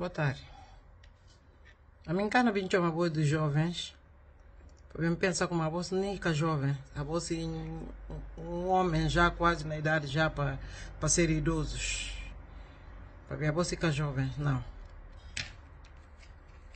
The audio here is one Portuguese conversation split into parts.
Boa tarde. A minha cana vinha uma boa dos jovens. Eu penso como uma bolsa nem é jovem, a bolsa um homem já quase na idade já para para ser idosos. Para ver a bolsa é jovem, não.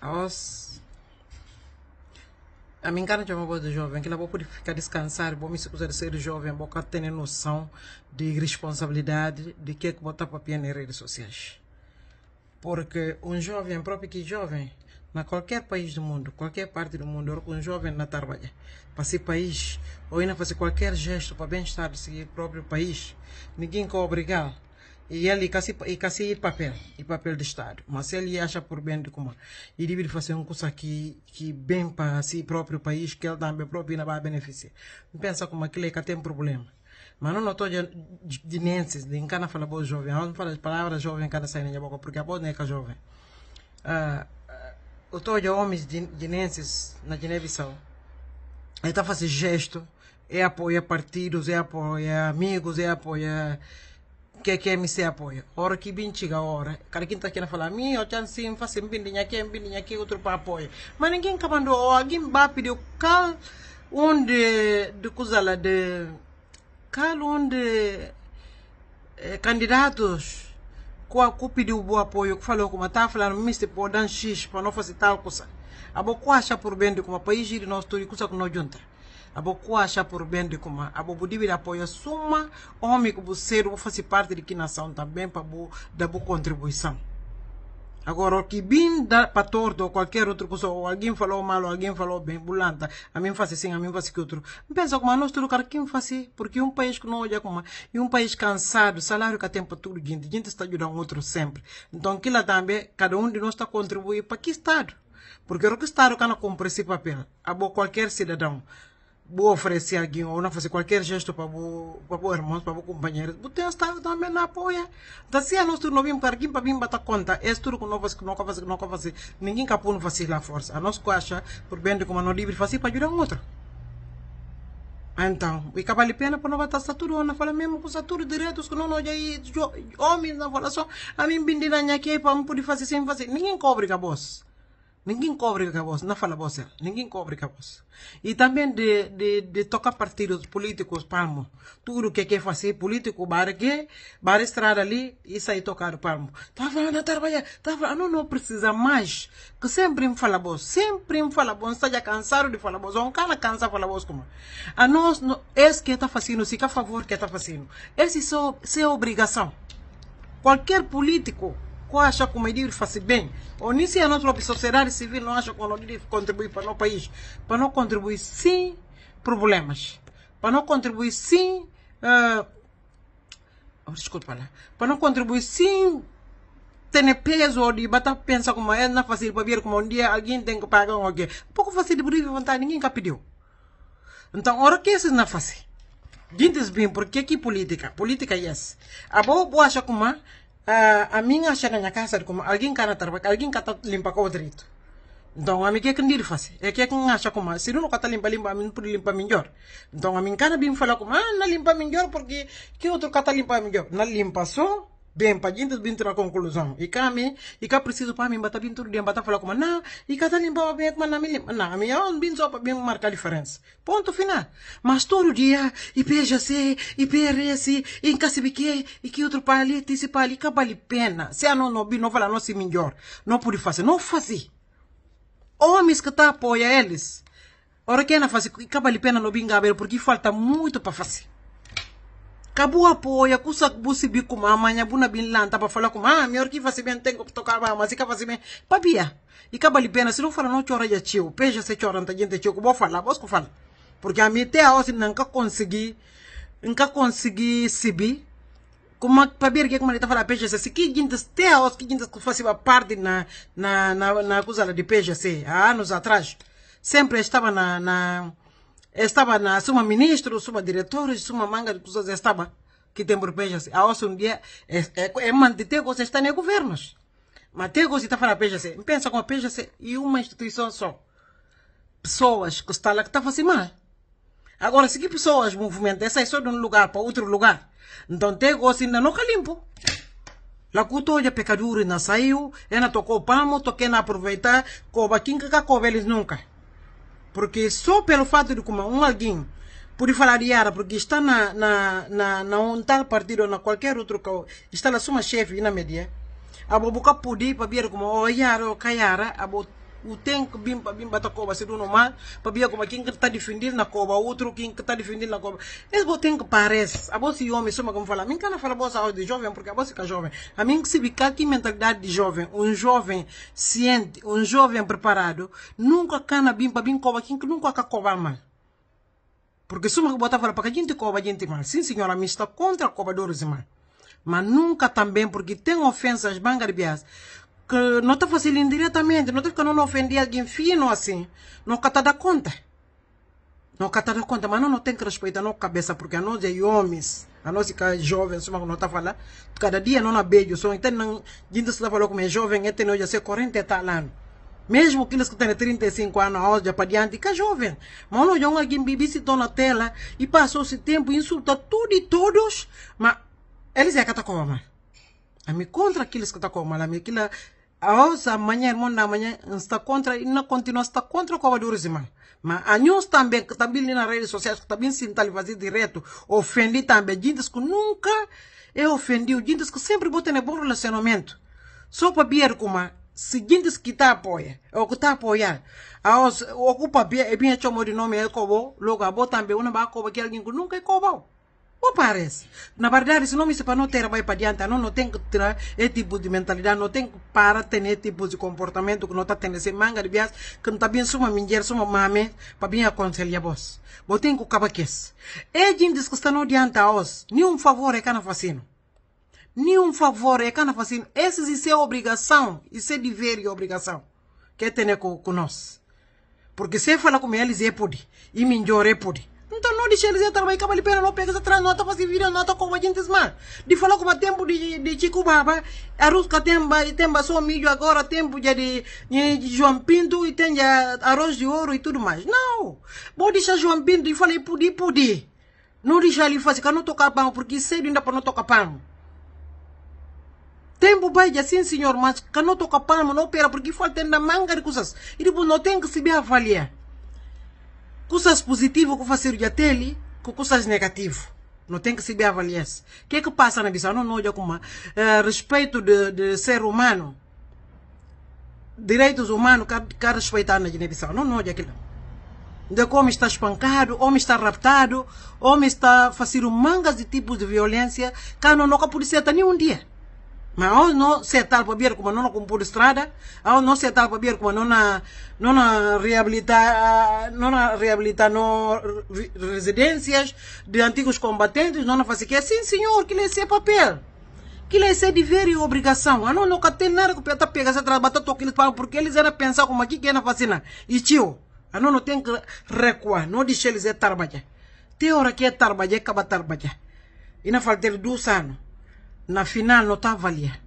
A os a minha cara de uma boa dos jovens, que não vou poder ficar descansar, vou me escusar de ser jovem, vou ter noção de responsabilidade, de que é que botar para pia nas redes sociais. Porque um jovem, próprio que jovem, na qualquer país do mundo, qualquer parte do mundo, um jovem na trabalha para esse país, ou ainda fazer qualquer gesto para bem-estar do seu próprio país, ninguém quer obrigar. E ele quer ir papel, e papel de Estado. Mas ele acha por bem de como ele deve fazer um curso aqui que bem para si próprio país, que ele também próprio não vai beneficiar. Pensa como aquilo é que tem problema mas não notou dinenses de encana falar boa jovem não falo de palavras jovem encana sair na boca porque a boa é neca jovem uh, eu tô de homens dinenses na Guiné-Bissau ele tá fazendo gesto é apoia partidos é apoia amigos é apoia que que me se apoia hora que bem chega hora cara quem tá aqui na falar mim eu tenho sim faço bem dinha aqui bem dinha aqui outro para apoia mas ninguém acabando alguém vai pedir cal onde de coisa lá de onde eh, candidatos com a de pediu o apoio, que falou como está falando, mister pode dar X para não fazer tal coisa. A boca acha por bem de como país e nosso tudo coisa que nós junta. A boca acha por bem de como a bobo deve apoio suma homem que você fazer parte de que nação também para da boa contribuição. Agora, o que bem dá para torto ou qualquer outra pessoa, ou alguém falou mal, ou alguém falou bem, bulanta, a mim faz assim, a mim faz que outro. Pensa como nós tudo, cara, quem faz assim? Porque um país que não olha como. E um país cansado, salário que tem para tudo, gente, gente está ajudando o outro sempre. Então, aquilo também, cada um de nós está contribuindo para que Estado. Porque o Estado que não cumpre esse papel, a qualquer cidadão vou oferecer alguém ou não fazer qualquer gesto para o para o irmão, para o companheiro, ter estado também na apoia. Tá então, se nós não vimos para alguém para mim bater conta, é tudo que não faz, não faz, não fazer ninguém capaz de fazer na força. A nós acha, por bem de como não livre, fazer para ajudar um outro. Então, e vale a pena para não bater tudo, não fala mesmo com tudo direto, que não olha aí, é, é, homens na só a mim bindi na aqui para não poder fazer sem fazer. Ninguém cobre, cabos. Ninguém cobre com a voz, não fala você, eh. ninguém cobre com a voz. E também de, de, de tocar partidos políticos, palmo. Tudo que quer fazer político, para que, para estrada ali e sair tocar palmo. Tá falando, trabalhar, tá falando, não, não precisa mais. Que sempre me fala voz, sempre me fala voz, está já cansado de falar voz, um cara cansa de falar voz como. A nós, no, esse que está fazendo, se que a favor que está fazendo. Essa é a obrigação. Qualquer político, qual acha que o Medíbrio faz bem? Ou nem se a nossa sociedade civil não acha que o Medíbrio contribui para o país? Para não contribuir, sim, problemas. Para não contribuir, sim, uh, eh, desculpa oh, lá. Para não contribuir, sim, ter peso ou de bater pensa como é, não é fácil para ver como um dia alguém tem que pagar alguém. Pouco fácil de e vontade, ninguém que pediu. Então, ora que isso não é fácil. Diz bem, porque que política? Política, yes. A boa, boa acha como é? uh, a minha chega na casa como alguém cara trabalha alguém que está limpa o direito então a mim que é que não faz é que é que não acha como se não está limpa limpa a mim por ah, limpa melhor então a minha cara bem falar como ah não limpa melhor porque que outro está limpa melhor não limpa só so? bem para gente bintura conclusão e cá me e cá preciso para mim bata bintura de bata falar como não e cá tá limpar bem como não me não me eu bin só para bem marcar diferença ponto final mas todo dia e peja se e perece e cá se bique e que outro para ali tisi para ali cá vale pena se a não não bin não fala não se melhor não pode fazer não fazer homens que tá apoia eles Ora, na não faz? Acaba ali pena no bingabeiro, porque falta muito para fazer kabua po ya kusak busi bi kumamanya buna binlanta pa fala kuma mior ki fasi ben tengo toka ba masika fasi ben papia ikaba libena silo fala no chora ya chiu peja se chora nta gente chiu kubo fala bosco fala porque a mi te a osin nunca consegui nunca consegui sibi como papir que como ele tá falando peja se que gente te a os que gente que fasi ba parte na na na na coisa de peja se há ah, anos atrás sempre estava na na estava na suma ministro, suma diretores, suma manga de pessoas estava que tem por se A osso um dia é, é, é manter você está em governos. Manter você está para a Pensa com a PGC e uma instituição só. Pessoas que estão lá que está fazendo mal. Agora, se que pessoas movimentam, sai é só de um lugar para outro lugar. Então, tem gosto ainda não limpo. La cutoja pecadura ainda saiu, ainda tocou palmo, toquei na aproveitar, coba quem que eles nunca. Porque só pelo fato de como um alguém por falar de Yara, porque está na, na, na, na um tal partido ou na qualquer outro, está na sua chefe na média a boca podia para ver como, oh Yara, oh Kayara, a boca o tem que bim para bim bata coba ser normal para bia como quem está defendendo na coba outro quem está defendendo na coba esse bo tem que parece a você homem só como fala mim cana fala boa saúde de jovem porque a você que é jovem a mim que se bicar que mentalidade de jovem um jovem ciente um jovem preparado nunca cana bim para bim coba quem que nunca coba mal porque suma que bota fala para gente coba gente mal sim senhora me está contra cobadores mal mas nunca também porque tem ofensas bangarbias que não está fazendo indiretamente, não está não ofender alguém fino assim, não está dando conta. Não está dando conta, mas não, não tem que respeitar a nossa cabeça, porque a nós é homens, a nós que é jovens, não está falando, cada dia não beijo, só então não, gente está falando como é jovem, até hoje já 40 tal lá. Mesmo aqueles que têm 35 anos hoje para diante, que é jovem. Mas não é alguém visitou na tela e passou esse tempo insulta tudo e todos, mas eles é que estão tá como? A me contra aqueles que estão tá como, a me aquela aos amanhã manière mon na manhã está contra e na continua está contra o waduru mas a anyo também também na redes sociais também se tal fazer direto ofendi também gente que nunca eu ofendi o gente que sempre botam em bom relacionamento só para ver como se gente que tá apoia ou que tá apoiar aos ocupa bem é bem chamou de nome é covó logo a botam bem uma ba ko que alguém que nunca é covó ou parece? Na verdade, se não me para não ter vai para adiante, não, não tem que ter esse tipo de mentalidade, não tem que para ter esse tipo de comportamento que não está tendo esse manga de viagem, que não está bem sua mulher, sua mãe, para bem aconselhar vós. Vou ter que acabar com é isso. E gente que está não adianta a nós, nenhum favor é que não fazendo. Nenhum favor é que não isso. Essa isso é obrigação, isso é dever e obrigação que é ter com, com Porque se eu falar com eles, é podi e melhor é podi então não deixe eles trabalhar, acaba ali pena, não pega essa nota fazendo vira não nota com a gente smart. De falar com o tempo de, de Chico Baba, a Rusca tem, tem só milho agora, tempo já de, de, João Pinto e tem já eh, arroz de ouro e tudo mais. Não! Vou deixar João Pinto e falei, pude, pude. Não deixe ele fazer, que não tocar pão, porque cedo ainda para não tocar pão. Tempo vai assim, senhor, mas que não toca pão, não opera, porque falta ainda manga de coisas. E depois não tem que se bem avaliar coisas positivas que fazer dele com coisas negativas. Não tem que se avaliar. O que é que passa na visão? Não, não, já como uh, eh, respeito de, de ser humano. Direitos humanos, quer, quer respeitar na Guiné-Bissau. Não, não, já aquilo. De como está espancado, homem está raptado, homem está fazendo mangas de tipos de violência, que não, nunca a polícia está nem um dia mas ao não sentar para ver como não compor estrada, ao não sentar para ver como não não reabilitar não reabilitar não residências de antigos combatentes, não fazer que assim senhor, que lhe é papel. Que lhe é dever e obrigação. A ah, não nunca tem nada que peta tá pegar essa trabalho tá eles falam porque eles era pensar como aqui que na fascina. E tio, a ah, não não tem que recuar, não deixe eles é trabalhar. Tem hora que é trabalhar, acaba trabalhar. E na falta de duas anos na final não está valia.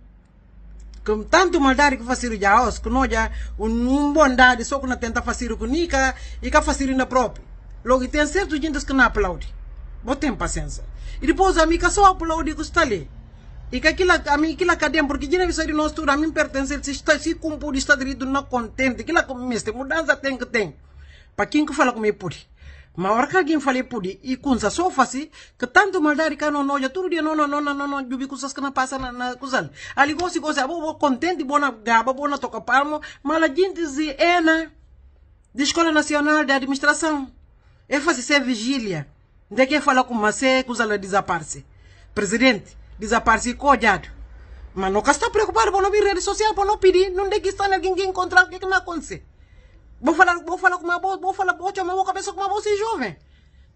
Com tanto maldade que faziram já os, que não já, um bom bondade só que não tenta fazer com nica e que fazer na própria. Logo, tem certos gente que não aplaude. Botem paciência. E depois a amiga só aplaude que está ali. E que aquilo, a mim, aquilo cadeia, porque tinha visto de nós tudo, a mim pertence, se, está, se cumprir está direito, não contente, aquilo que mestre, mudança tem que tem. Para quem que fala comigo, pode ma warkagin fale pudi i kunza sofa si ke tanto maldari kano noja turu dia nono nona nono jubi kusas kena pasa na, na kusal ali gosi gosi abo bo contenti bona gaba bona toca palmo mala gente zi ena de escola nacional de administração é fazer ser vigília de que fala com macê kusala desaparece presidente desaparece cojado mas não está preocupado por não vir rede social por não pedir não de que está ninguém encontrar o que que não acontece Vou falar, vou falar com uma boa, vou falar, vou chamar uma cabeça com uma bolsa jovem.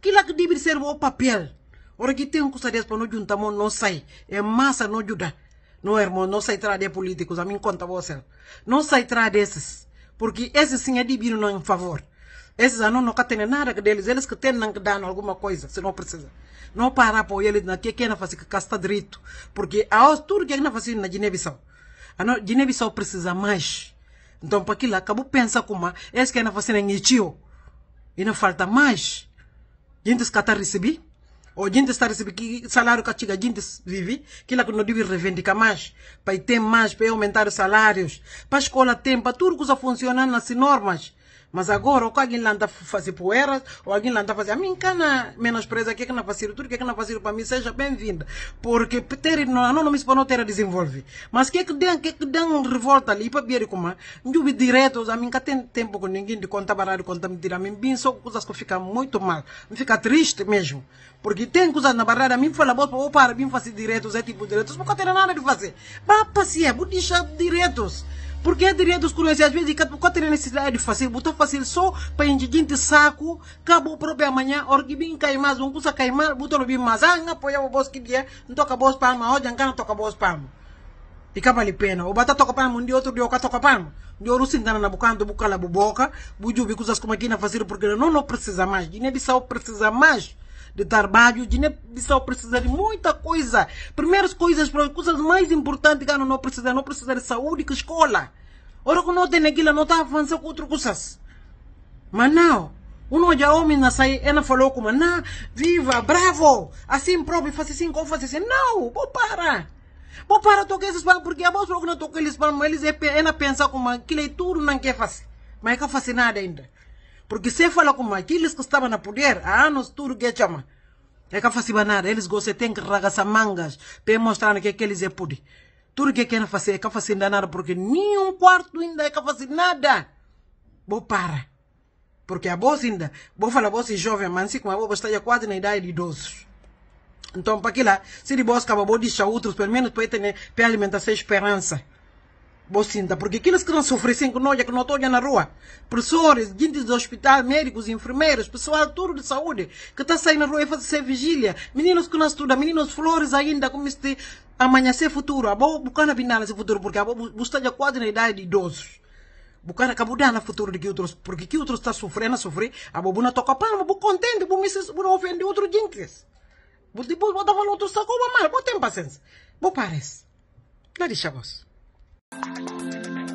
Que lá que deve ser o papel. Ora que tem um de para não juntar, não sai. É massa, não ajuda. Não, irmão, não sai de políticos, a mim conta você. Não sai trazer desses. Porque esses sim é divino não em favor. Esses ah, não, nunca tem nada deles. Eles que têm não que dar alguma coisa, se não precisa. Não para apoiar eles na que que na fazer que casta direito. Porque a altura é que na fazer na Guiné-Bissau. A ah, Guiné-Bissau precisa mais. Então, para aquilo, acabou pensa como é que é na vacina tio. E não falta mais. Gente que está recebendo. Ou gente está recebendo salário que chega, gente vive. Aquilo que não deve reivindicar mais. Para ter mais, para aumentar os salários. Para a escola tem, para tudo que está funcionando nas normas. Mas agora, ou alguém lá anda a fazer poeiras, ou alguém lá anda a fazer. A mim, cana menospreza, o que é que não fazer Tudo que é que não fazer para mim, seja bem-vinda. Porque ter, não, não me para não ter a desenvolver. Mas que é que dão, que é que dão revolta ali para ver como é. Eu direto, a mim, que tem tempo com ninguém de contar baralho, contar mentira. A mim, bem, só coisas que ficam muito mal. Me fica triste mesmo. Porque tem coisas na barreira, a mim foi fala, ou para mim fazer diretos, é tipo diretos, não tem nada de fazer. Vá passear, vou deixar diretos. Porque a teoria dos curiosos, às vezes, qual teria necessidade de fazer? Botou fazer só para indigente de saco, acabou o próprio amanhã, orquibim cai mais, um custa cai botou no bim mais, ah, não apoia o boss que dia, não toca boss palma, hoje não toca boss palma. E capa ali pena, o bata toca palma, um de outro de oca toca palma. De ouro se engana na boca, ando bucala buboca, bujubi, coisas como aqui na fazer, porque não, não precisa mais, Guiné-Bissau precisa mais de trabalho. Guiné-Bissau precisa de muita coisa. Primeiras coisas, coisas mais importantes que não precisa, não precisa de saúde, que escola. Ora que não tem aquilo, não está avançando com outras coisas. Mas não. Um já homem na sair, ela falou com não, viva, bravo, assim próprio, faz assim, como faz assim. Não, vou parar. Vou para tocar esses pão, porque a voz que não toca eles pão, eles é, é pensar como aquilo ah, é tudo não quer fazer. Mas é que faz nada ainda. Porque se fala como aqueles que estavam na poder há anos, tudo que é chama. É que fazem nada, eles gostam, tem que ragaçar mangas para mostrar que eles é poder. Tudo que querem fazer é que fazem nada, porque nenhum quarto ainda é que fazem nada. Vou para Porque a voz ainda, vou falar a voz jovem, mas assim como a voz está quase na idade de idosos. Então, para que lá, se de voz acaba, vou deixar outros, pelo menos para ter, né, para alimentar sua esperança. Bocinda, porque aqueles que não sofrem com nós, que não estão na rua, professores, gente do hospital, médicos, enfermeiros, pessoal tudo de saúde, que está saindo na rua e fazer vigília, meninos que não estudam, meninos flores ainda, como este amanhecer futuro, a boa bucana final esse futuro, porque a boa está já quase na idade de idosos. Bucana acabou dando futuro de que outros, porque que outros está sofrendo, sofrer, a boa não toca palma, boa contente, boa não ofende outro gente. Depois botava outro saco, mas boa tem paciência, boa parece. Lá deixa você. Thank you.